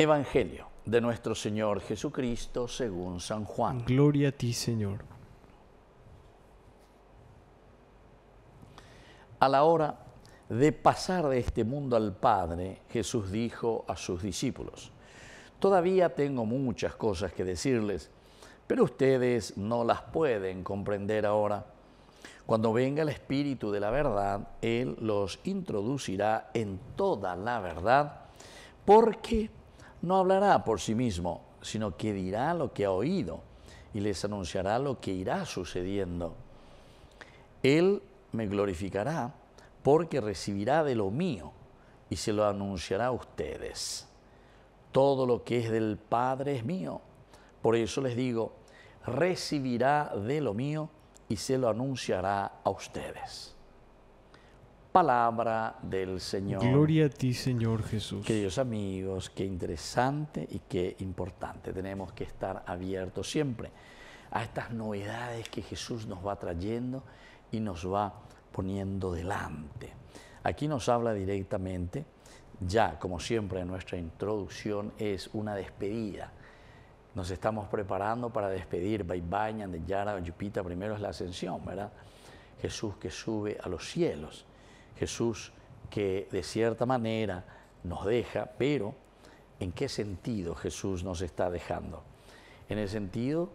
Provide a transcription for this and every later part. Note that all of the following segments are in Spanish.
Evangelio de nuestro Señor Jesucristo según San Juan. Gloria a ti, Señor. A la hora de pasar de este mundo al Padre, Jesús dijo a sus discípulos, Todavía tengo muchas cosas que decirles, pero ustedes no las pueden comprender ahora. Cuando venga el Espíritu de la verdad, Él los introducirá en toda la verdad, porque no hablará por sí mismo, sino que dirá lo que ha oído y les anunciará lo que irá sucediendo. Él me glorificará porque recibirá de lo mío y se lo anunciará a ustedes. Todo lo que es del Padre es mío. Por eso les digo, recibirá de lo mío y se lo anunciará a ustedes palabra del Señor. Gloria a ti, Señor Jesús. Queridos amigos, qué interesante y qué importante. Tenemos que estar abiertos siempre a estas novedades que Jesús nos va trayendo y nos va poniendo delante. Aquí nos habla directamente, ya como siempre en nuestra introducción es una despedida. Nos estamos preparando para despedir Baibaña, Yara, Yupita, primero es la ascensión, ¿verdad? Jesús que sube a los cielos Jesús que de cierta manera nos deja, pero ¿en qué sentido Jesús nos está dejando? En el sentido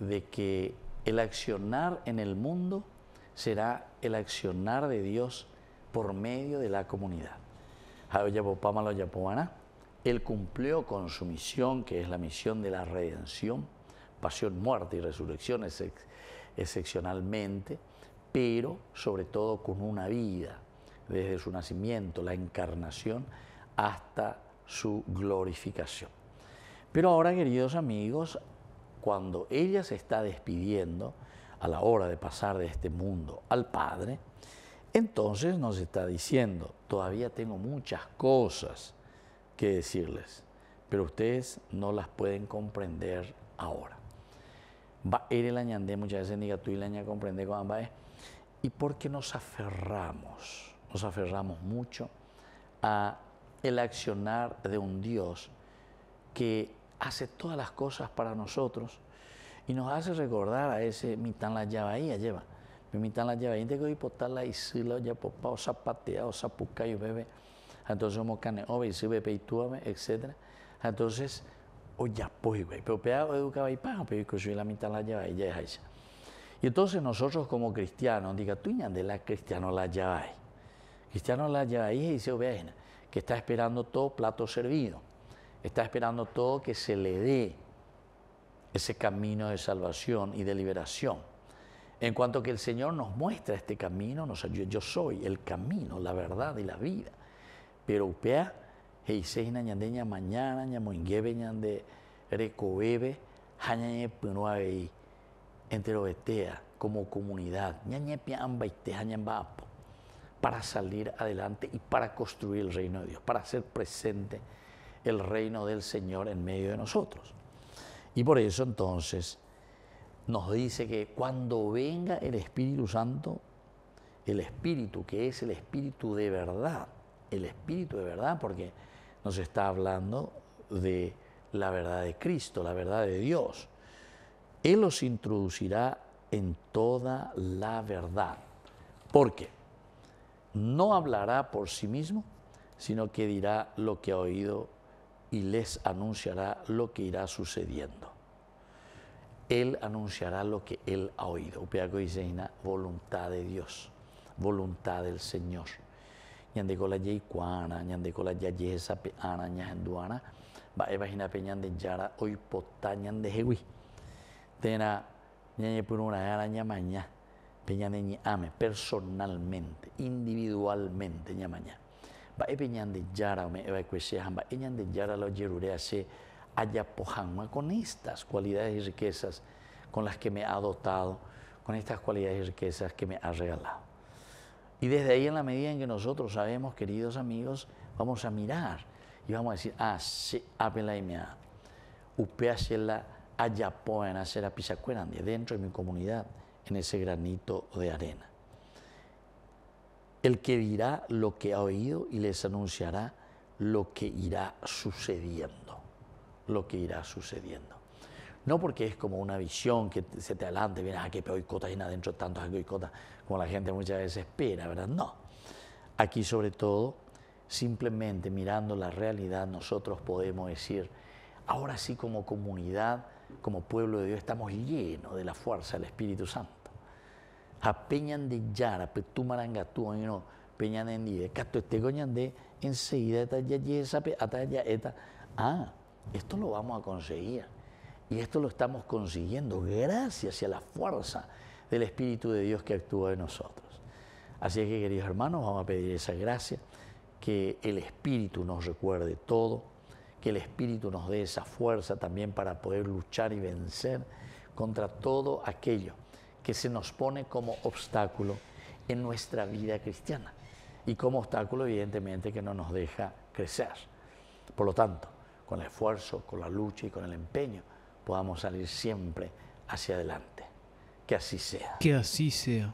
de que el accionar en el mundo será el accionar de Dios por medio de la comunidad. Él cumplió con su misión, que es la misión de la redención, pasión, muerte y resurrección excepcionalmente, pero sobre todo con una vida desde su nacimiento, la encarnación, hasta su glorificación. Pero ahora, queridos amigos, cuando ella se está despidiendo, a la hora de pasar de este mundo al Padre, entonces nos está diciendo, todavía tengo muchas cosas que decirles, pero ustedes no las pueden comprender ahora. Va el añade, muchas veces, diga tú y comprende ¿eh? Y por qué nos aferramos nos aferramos mucho a el accionar de un Dios que hace todas las cosas para nosotros y nos hace recordar a ese mitán la ahí, lleva. Mitán la ahí, te que hipotar la isla ya popa o zapatea o zapucayo bebe. Entonces somos bebé y sube etcétera. etc. Entonces, o oh, ya pues, pero pea educaba y paga, pero yo soy la mitad la ahí, ya es Y entonces nosotros como cristianos, diga tú de la cristiano la ahí. Cristiano la lleva ahí y dice, que está esperando todo plato servido, está esperando todo que se le dé ese camino de salvación y de liberación. En cuanto que el Señor nos muestra este camino, nos ayuda. Yo soy el camino, la verdad y la vida. Pero upea, heiseis nañandeña mañana, ñamoingebe ñande recobebe, jañañe punuabei, como comunidad. ñañe piambaite, para salir adelante y para construir el reino de Dios, para hacer presente el reino del Señor en medio de nosotros. Y por eso entonces nos dice que cuando venga el Espíritu Santo, el Espíritu que es el Espíritu de verdad, el Espíritu de verdad, porque nos está hablando de la verdad de Cristo, la verdad de Dios. Él los introducirá en toda la verdad. ¿Por qué? no hablará por sí mismo, sino que dirá lo que ha oído y les anunciará lo que irá sucediendo. Él anunciará lo que él ha oído. Upiaco dice, voluntad de Dios, voluntad del Señor. y kola jei kuana, ñande kola ja jesa pe ana ña henduana, ba eba hina pe ñande jara oipota ñande Tena ñañe ame personalmente, individualmente ñamaña. me lo con estas cualidades y riquezas con las que me ha dotado, con estas cualidades y riquezas que me ha regalado. Y desde ahí, en la medida en que nosotros sabemos, queridos amigos, vamos a mirar y vamos a decir, ah, se apela y me la de dentro de mi comunidad, en ese granito de arena. El que dirá lo que ha oído y les anunciará lo que irá sucediendo, lo que irá sucediendo. No porque es como una visión que se te adelante, vienes ah, qué boicotas hay adentro tantos como la gente muchas veces espera, ¿verdad? No. Aquí sobre todo, simplemente mirando la realidad, nosotros podemos decir, ahora sí como comunidad, como pueblo de Dios, estamos llenos de la fuerza del Espíritu Santo a peñan de yara, petumarangatu, no, peñanendide, cato este de enseguida esta ya ah, esto lo vamos a conseguir. Y esto lo estamos consiguiendo gracias a la fuerza del Espíritu de Dios que actúa en nosotros. Así que, queridos hermanos, vamos a pedir esa gracia, que el Espíritu nos recuerde todo, que el Espíritu nos dé esa fuerza también para poder luchar y vencer contra todo aquello que se nos pone como obstáculo en nuestra vida cristiana y como obstáculo evidentemente que no nos deja crecer. Por lo tanto, con el esfuerzo, con la lucha y con el empeño, podamos salir siempre hacia adelante. Que así sea. Que así sea.